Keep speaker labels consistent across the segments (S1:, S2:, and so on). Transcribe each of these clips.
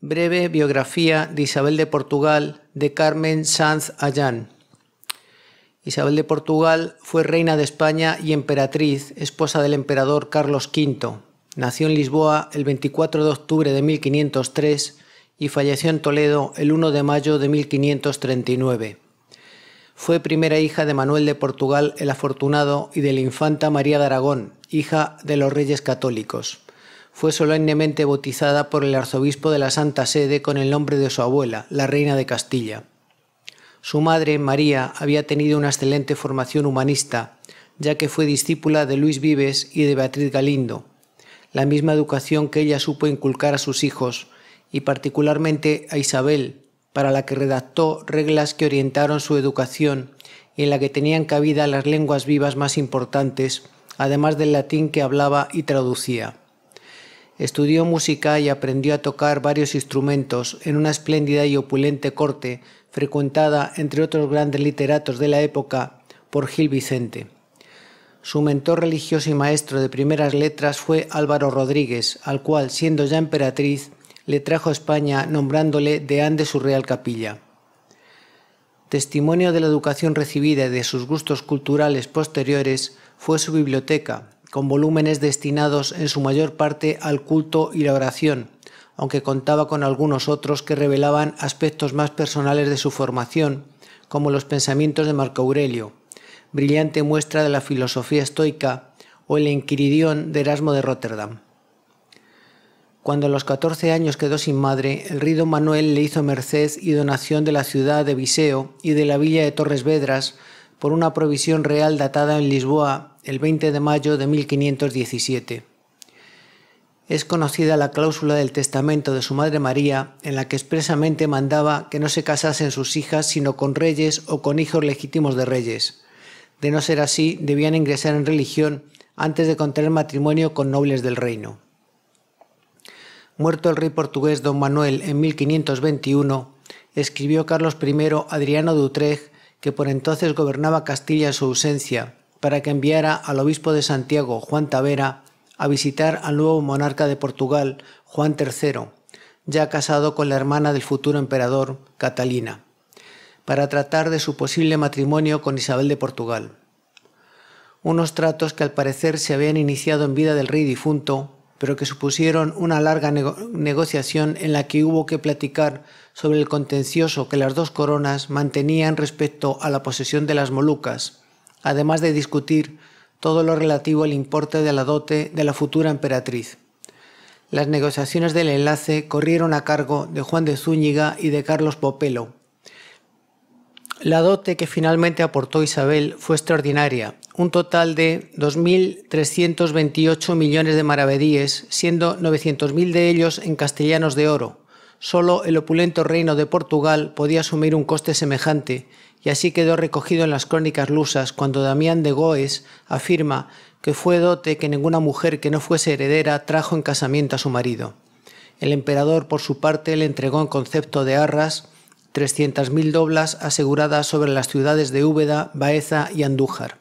S1: Breve biografía de Isabel de Portugal de Carmen Sanz Ayán. Isabel de Portugal fue reina de España y emperatriz, esposa del emperador Carlos V. Nació en Lisboa el 24 de octubre de 1503 y falleció en Toledo el 1 de mayo de 1539. Fue primera hija de Manuel de Portugal el Afortunado y de la infanta María de Aragón, hija de los Reyes Católicos fue solemnemente bautizada por el arzobispo de la Santa Sede con el nombre de su abuela, la reina de Castilla. Su madre, María, había tenido una excelente formación humanista, ya que fue discípula de Luis Vives y de Beatriz Galindo, la misma educación que ella supo inculcar a sus hijos, y particularmente a Isabel, para la que redactó reglas que orientaron su educación y en la que tenían cabida las lenguas vivas más importantes, además del latín que hablaba y traducía. Estudió música y aprendió a tocar varios instrumentos en una espléndida y opulente corte frecuentada, entre otros grandes literatos de la época, por Gil Vicente. Su mentor religioso y maestro de primeras letras fue Álvaro Rodríguez, al cual, siendo ya emperatriz, le trajo a España nombrándole deán de su Real Capilla. Testimonio de la educación recibida y de sus gustos culturales posteriores fue su biblioteca, con volúmenes destinados en su mayor parte al culto y la oración, aunque contaba con algunos otros que revelaban aspectos más personales de su formación, como los pensamientos de Marco Aurelio, brillante muestra de la filosofía estoica, o el Enquiridión de Erasmo de Rotterdam. Cuando a los catorce años quedó sin madre, el rey Manuel le hizo merced y donación de la ciudad de Viseo y de la villa de Torres Vedras por una provisión real datada en Lisboa el 20 de mayo de 1517. Es conocida la cláusula del testamento de su madre María en la que expresamente mandaba que no se casasen sus hijas sino con reyes o con hijos legítimos de reyes. De no ser así, debían ingresar en religión antes de contraer matrimonio con nobles del reino. Muerto el rey portugués don Manuel en 1521, escribió Carlos I Adriano de Utrecht que por entonces gobernaba Castilla en su ausencia, para que enviara al obispo de Santiago, Juan Tavera, a visitar al nuevo monarca de Portugal, Juan III, ya casado con la hermana del futuro emperador, Catalina, para tratar de su posible matrimonio con Isabel de Portugal. Unos tratos que al parecer se habían iniciado en vida del rey difunto, pero que supusieron una larga negociación en la que hubo que platicar sobre el contencioso que las dos coronas mantenían respecto a la posesión de las Molucas, además de discutir todo lo relativo al importe de la dote de la futura emperatriz. Las negociaciones del enlace corrieron a cargo de Juan de Zúñiga y de Carlos Popelo. La dote que finalmente aportó Isabel fue extraordinaria, un total de 2.328 millones de maravedíes, siendo 900.000 de ellos en castellanos de oro, Solo el opulento reino de Portugal podía asumir un coste semejante, y así quedó recogido en las crónicas lusas cuando Damián de Goes afirma que fue dote que ninguna mujer que no fuese heredera trajo en casamiento a su marido. El emperador, por su parte, le entregó en concepto de arras 300.000 doblas aseguradas sobre las ciudades de Úbeda, Baeza y Andújar.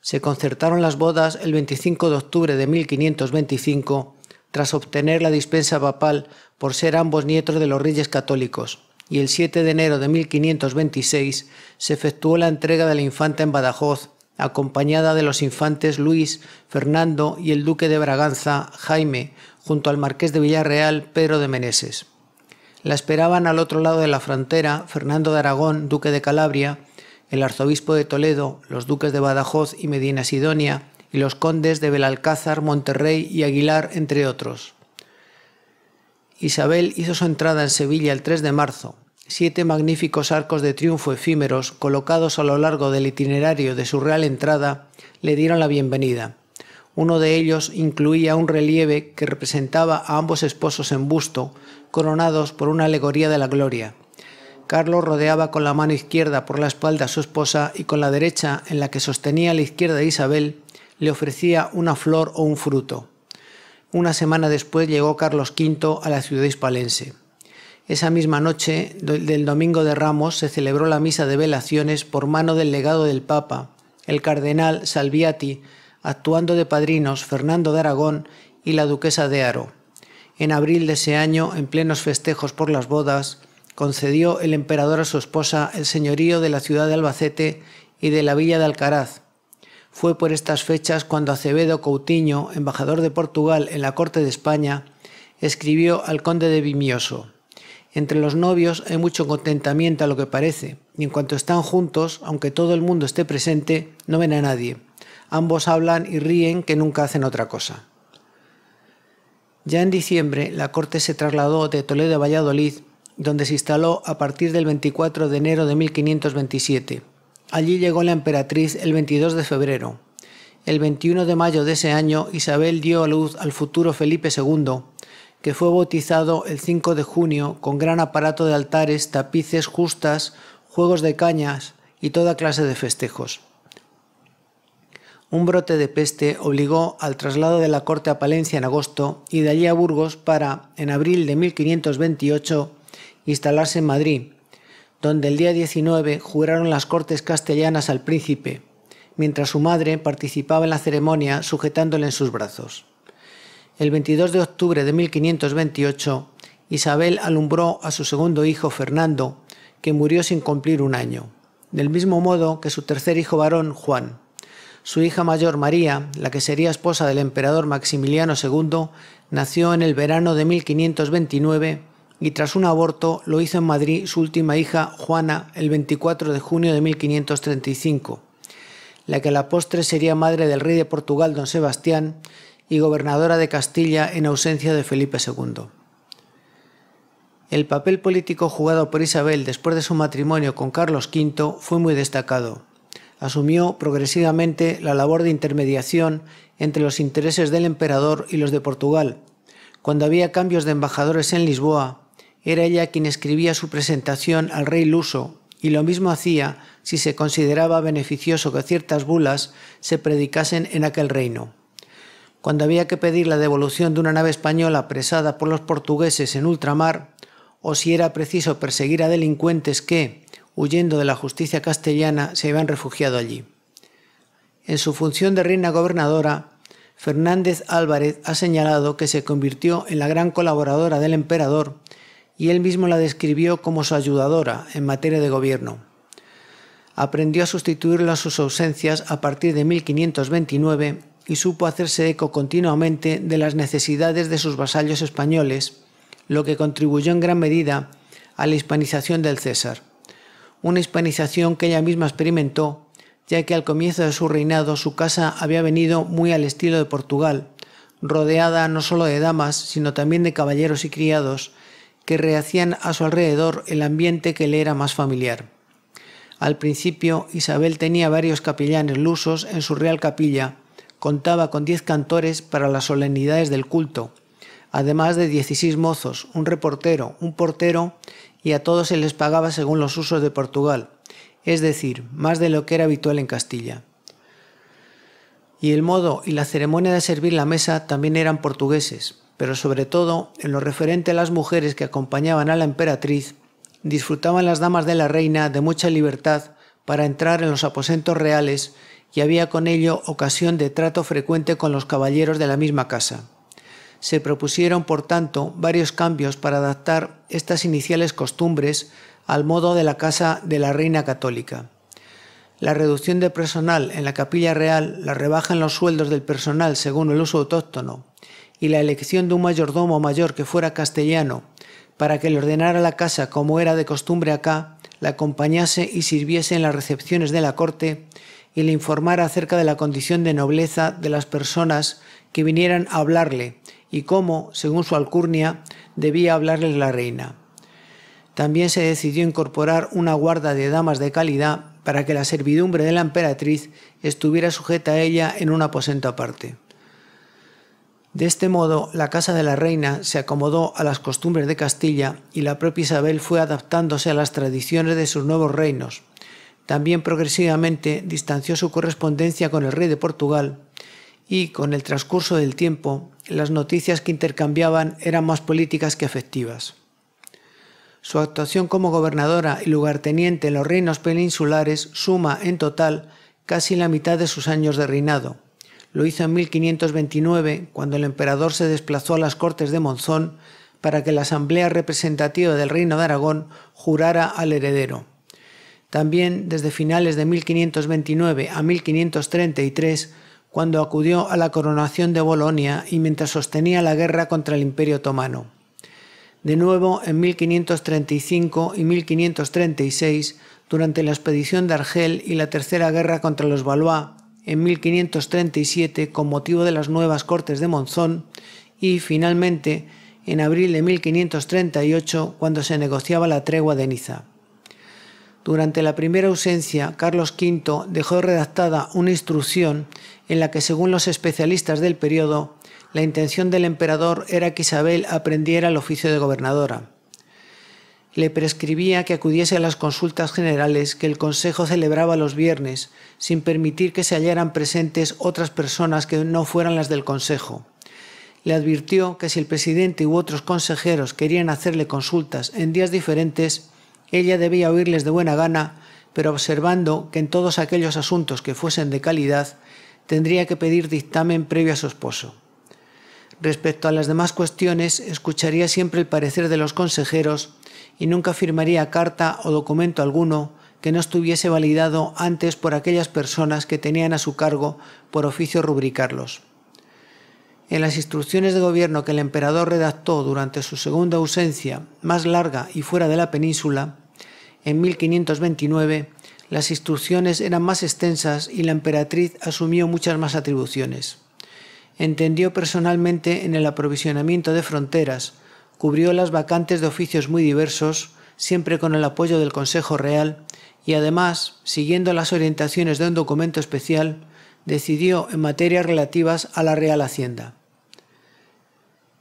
S1: Se concertaron las bodas el 25 de octubre de 1525 tras obtener la dispensa papal por ser ambos nietos de los reyes católicos, y el 7 de enero de 1526 se efectuó la entrega de la infanta en Badajoz, acompañada de los infantes Luis, Fernando y el duque de Braganza, Jaime, junto al marqués de Villarreal, Pedro de Meneses. La esperaban al otro lado de la frontera Fernando de Aragón, duque de Calabria, el arzobispo de Toledo, los duques de Badajoz y Medina Sidonia, y los condes de Belalcázar, Monterrey y Aguilar, entre otros. Isabel hizo su entrada en Sevilla el 3 de marzo. Siete magníficos arcos de triunfo efímeros, colocados a lo largo del itinerario de su real entrada, le dieron la bienvenida. Uno de ellos incluía un relieve que representaba a ambos esposos en busto, coronados por una alegoría de la gloria. Carlos rodeaba con la mano izquierda por la espalda a su esposa y con la derecha, en la que sostenía la izquierda de Isabel, le ofrecía una flor o un fruto. Una semana después llegó Carlos V a la ciudad hispalense. Esa misma noche del Domingo de Ramos se celebró la misa de velaciones por mano del legado del Papa, el cardenal Salviati, actuando de padrinos Fernando de Aragón y la duquesa de Aro. En abril de ese año, en plenos festejos por las bodas, concedió el emperador a su esposa el señorío de la ciudad de Albacete y de la villa de Alcaraz, fue por estas fechas cuando Acevedo Coutinho, embajador de Portugal en la Corte de España, escribió al conde de Vimioso. Entre los novios hay mucho contentamiento a lo que parece, y en cuanto están juntos, aunque todo el mundo esté presente, no ven a nadie. Ambos hablan y ríen que nunca hacen otra cosa. Ya en diciembre, la corte se trasladó de Toledo a Valladolid, donde se instaló a partir del 24 de enero de 1527 Allí llegó la emperatriz el 22 de febrero. El 21 de mayo de ese año, Isabel dio a luz al futuro Felipe II, que fue bautizado el 5 de junio con gran aparato de altares, tapices, justas, juegos de cañas y toda clase de festejos. Un brote de peste obligó al traslado de la corte a Palencia en agosto y de allí a Burgos para, en abril de 1528, instalarse en Madrid, donde el día 19 juraron las Cortes castellanas al príncipe, mientras su madre participaba en la ceremonia sujetándole en sus brazos. El 22 de octubre de 1528, Isabel alumbró a su segundo hijo Fernando, que murió sin cumplir un año, del mismo modo que su tercer hijo varón Juan. Su hija mayor María, la que sería esposa del emperador Maximiliano II, nació en el verano de 1529 y tras un aborto lo hizo en Madrid su última hija Juana el 24 de junio de 1535, la que a la postre sería madre del rey de Portugal don Sebastián y gobernadora de Castilla en ausencia de Felipe II. El papel político jugado por Isabel después de su matrimonio con Carlos V fue muy destacado. Asumió progresivamente la labor de intermediación entre los intereses del emperador y los de Portugal. Cuando había cambios de embajadores en Lisboa, era ella quien escribía su presentación al rey luso, y lo mismo hacía si se consideraba beneficioso que ciertas bulas se predicasen en aquel reino. Cuando había que pedir la devolución de una nave española apresada por los portugueses en ultramar, o si era preciso perseguir a delincuentes que, huyendo de la justicia castellana, se habían refugiado allí. En su función de reina gobernadora, Fernández Álvarez ha señalado que se convirtió en la gran colaboradora del emperador y él mismo la describió como su ayudadora en materia de gobierno. Aprendió a sustituirla a sus ausencias a partir de 1529 y supo hacerse eco continuamente de las necesidades de sus vasallos españoles, lo que contribuyó en gran medida a la hispanización del César, una hispanización que ella misma experimentó, ya que al comienzo de su reinado su casa había venido muy al estilo de Portugal, rodeada no solo de damas, sino también de caballeros y criados, que rehacían a su alrededor el ambiente que le era más familiar. Al principio, Isabel tenía varios capellanes lusos en su real capilla, contaba con diez cantores para las solemnidades del culto, además de 16 mozos, un reportero, un portero, y a todos se les pagaba según los usos de Portugal, es decir, más de lo que era habitual en Castilla. Y el modo y la ceremonia de servir la mesa también eran portugueses, pero sobre todo en lo referente a las mujeres que acompañaban a la emperatriz, disfrutaban las damas de la reina de mucha libertad para entrar en los aposentos reales y había con ello ocasión de trato frecuente con los caballeros de la misma casa. Se propusieron, por tanto, varios cambios para adaptar estas iniciales costumbres al modo de la casa de la reina católica. La reducción de personal en la capilla real, la rebaja en los sueldos del personal según el uso autóctono, y la elección de un mayordomo mayor que fuera castellano, para que le ordenara la casa como era de costumbre acá, la acompañase y sirviese en las recepciones de la corte, y le informara acerca de la condición de nobleza de las personas que vinieran a hablarle y cómo, según su alcurnia, debía hablarle la reina. También se decidió incorporar una guarda de damas de calidad para que la servidumbre de la emperatriz estuviera sujeta a ella en un aposento aparte. De este modo, la casa de la reina se acomodó a las costumbres de Castilla y la propia Isabel fue adaptándose a las tradiciones de sus nuevos reinos. También progresivamente distanció su correspondencia con el rey de Portugal y, con el transcurso del tiempo, las noticias que intercambiaban eran más políticas que afectivas. Su actuación como gobernadora y lugarteniente en los reinos peninsulares suma en total casi la mitad de sus años de reinado lo hizo en 1529, cuando el emperador se desplazó a las Cortes de Monzón para que la Asamblea Representativa del Reino de Aragón jurara al heredero. También desde finales de 1529 a 1533, cuando acudió a la coronación de Bolonia y mientras sostenía la guerra contra el Imperio Otomano. De nuevo, en 1535 y 1536, durante la expedición de Argel y la Tercera Guerra contra los Valois, en 1537 con motivo de las nuevas cortes de Monzón y finalmente en abril de 1538 cuando se negociaba la tregua de Niza. Durante la primera ausencia, Carlos V dejó redactada una instrucción en la que, según los especialistas del periodo, la intención del emperador era que Isabel aprendiera el oficio de gobernadora le prescribía que acudiese a las consultas generales que el Consejo celebraba los viernes, sin permitir que se hallaran presentes otras personas que no fueran las del Consejo. Le advirtió que si el presidente u otros consejeros querían hacerle consultas en días diferentes, ella debía oírles de buena gana, pero observando que en todos aquellos asuntos que fuesen de calidad, tendría que pedir dictamen previo a su esposo. Respecto a las demás cuestiones, escucharía siempre el parecer de los consejeros y nunca firmaría carta o documento alguno que no estuviese validado antes por aquellas personas que tenían a su cargo por oficio rubricarlos. En las instrucciones de gobierno que el emperador redactó durante su segunda ausencia, más larga y fuera de la península, en 1529, las instrucciones eran más extensas y la emperatriz asumió muchas más atribuciones. Entendió personalmente en el aprovisionamiento de fronteras, cubrió las vacantes de oficios muy diversos, siempre con el apoyo del Consejo Real, y además, siguiendo las orientaciones de un documento especial, decidió en materias relativas a la Real Hacienda.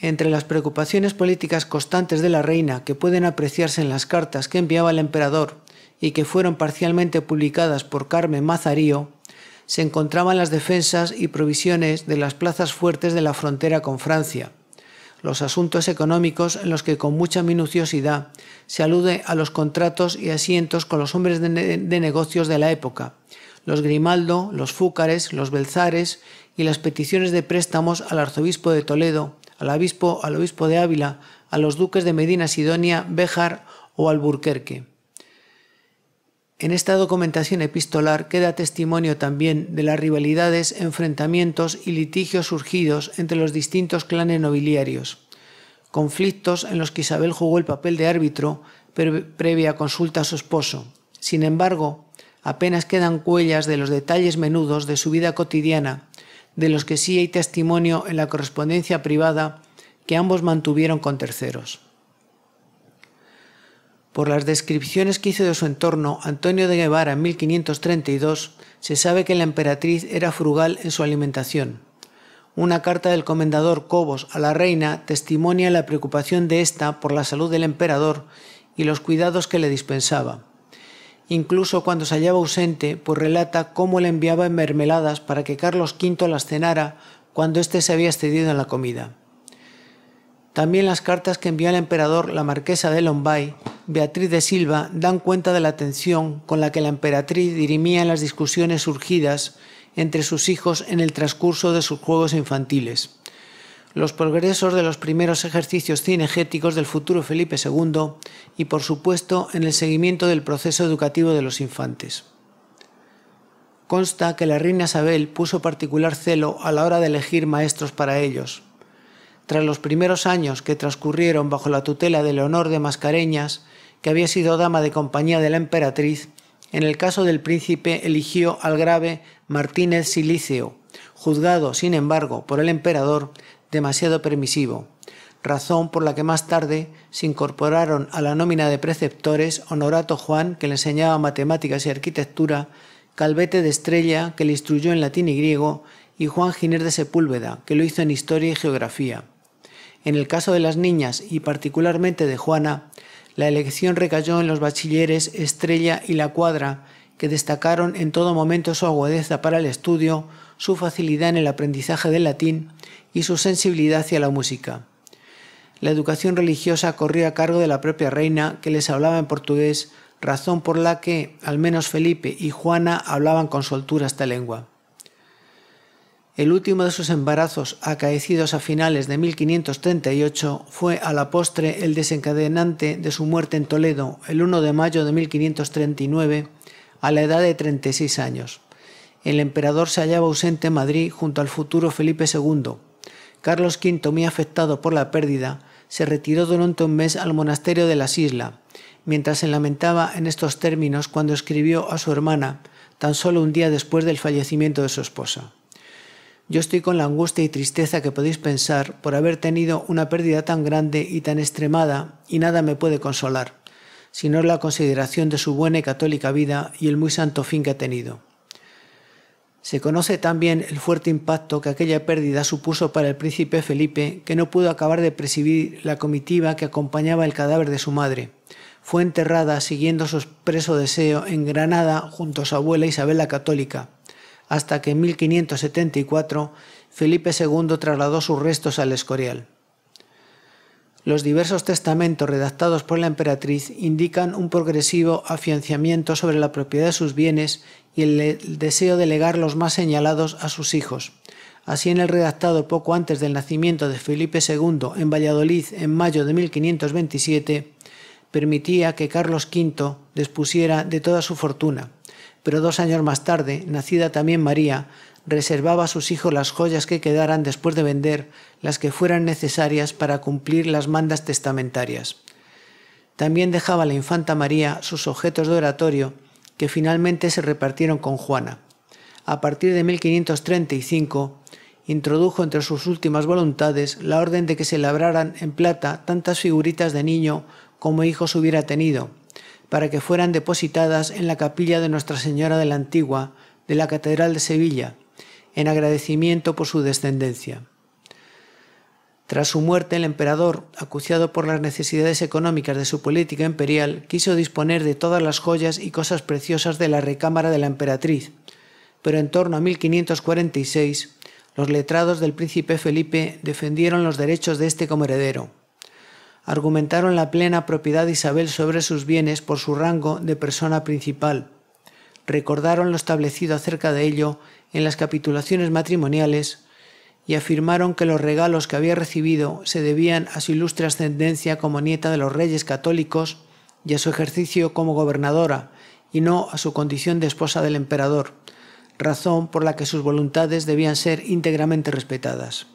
S1: Entre las preocupaciones políticas constantes de la reina que pueden apreciarse en las cartas que enviaba el emperador y que fueron parcialmente publicadas por Carmen Mazarío, se encontraban las defensas y provisiones de las plazas fuertes de la frontera con Francia, los asuntos económicos en los que con mucha minuciosidad se alude a los contratos y asientos con los hombres de, negocios de la época, los Grimaldo, los Fúcares, los Belzares y las peticiones de préstamos al arzobispo de Toledo, al obispo, al obispo de Ávila, a los duques de Medina Sidonia, Béjar o Alburquerque. En esta documentación epistolar queda testimonio también de las rivalidades, enfrentamientos y litigios surgidos entre los distintos clanes nobiliarios, conflictos en los que Isabel jugó el papel de árbitro previa consulta a su esposo. Sin embargo, apenas quedan huellas de los detalles menudos de su vida cotidiana, de los que sí hay testimonio en la correspondencia privada que ambos mantuvieron con terceros. Por las descripciones que hizo de su entorno Antonio de Guevara en 1532, se sabe que la emperatriz era frugal en su alimentación. Una carta del comendador Cobos a la reina testimonia la preocupación de ésta por la salud del emperador y los cuidados que le dispensaba. Incluso cuando se hallaba ausente, pues relata cómo le enviaba mermeladas para que Carlos V las cenara cuando éste se había excedido en la comida. También las cartas que envió al emperador la marquesa de Lombay Beatriz de Silva dan cuenta de la atención con la que la emperatriz dirimía las discusiones surgidas entre sus hijos en el transcurso de sus juegos infantiles. Los progresos de los primeros ejercicios cinegéticos del futuro Felipe II y, por supuesto, en el seguimiento del proceso educativo de los infantes. Consta que la reina Isabel puso particular celo a la hora de elegir maestros para ellos tras los primeros años que transcurrieron bajo la tutela de Leonor de Mascareñas, que había sido dama de compañía de la emperatriz, en el caso del príncipe eligió al grave Martínez Silicio, juzgado, sin embargo, por el emperador demasiado permisivo, razón por la que más tarde se incorporaron a la nómina de preceptores Honorato Juan, que le enseñaba matemáticas y arquitectura, Calvete de Estrella, que le instruyó en latín y griego, y Juan Giner de Sepúlveda, que lo hizo en historia y geografía. En el caso de las niñas y particularmente de Juana, la elección recayó en los bachilleres Estrella y La Cuadra, que destacaron en todo momento su agudeza para el estudio, su facilidad en el aprendizaje del latín y su sensibilidad hacia la música. La educación religiosa corrió a cargo de la propia reina, que les hablaba en portugués, razón por la que al menos Felipe y Juana hablaban con soltura esta lengua. El último de sus embarazos, acaecidos a finales de 1538, fue a la postre el desencadenante de su muerte en Toledo, el 1 de mayo de 1539, a la edad de 36 años. El emperador se hallaba ausente en Madrid junto al futuro Felipe II. Carlos V, muy afectado por la pérdida, se retiró durante un mes al monasterio de las Islas, mientras se lamentaba en estos términos cuando escribió a su hermana, tan solo un día después del fallecimiento de su esposa. Yo estoy con la angustia y tristeza que podéis pensar por haber tenido una pérdida tan grande y tan extremada, y nada me puede consolar, sino la consideración de su buena y católica vida y el muy santo fin que ha tenido. Se conoce también el fuerte impacto que aquella pérdida supuso para el príncipe Felipe, que no pudo acabar de presidir la comitiva que acompañaba el cadáver de su madre. Fue enterrada siguiendo su expreso deseo en Granada junto a su abuela Isabel la Católica, hasta que en 1574 Felipe II trasladó sus restos al Escorial. Los diversos testamentos redactados por la emperatriz indican un progresivo afianciamiento sobre la propiedad de sus bienes y el, deseo de legar los más señalados a sus hijos. Así en el redactado poco antes del nacimiento de Felipe II en Valladolid en mayo de 1527, permitía que Carlos V dispusiera de toda su fortuna, pero dos años más tarde, nacida también María, reservaba a sus hijos las joyas que quedaran después de vender, las que fueran necesarias para cumplir las mandas testamentarias. También dejaba a la infanta María sus objetos de oratorio, que finalmente se repartieron con Juana. A partir de 1535, introdujo entre sus últimas voluntades la orden de que se labraran en plata tantas figuritas de niño como hijos hubiera tenido, para que fueran depositadas en la capilla de Nuestra Señora de la Antigua de la Catedral de Sevilla, en agradecimiento por su descendencia. Tras su muerte, el emperador, acuciado por las necesidades económicas de su política imperial, quiso disponer de todas las joyas y cosas preciosas de la recámara de la emperatriz, pero en torno a 1546 los letrados del príncipe Felipe defendieron los derechos de este como heredero argumentaron la plena propiedad de Isabel sobre sus bienes por su rango de persona principal. Recordaron lo establecido acerca de ello en las capitulaciones matrimoniales y afirmaron que los regalos que había recibido se debían a su ilustre ascendencia como nieta de los reyes católicos y a su ejercicio como gobernadora, y no a su condición de esposa del emperador, razón por la que sus voluntades debían ser íntegramente respetadas.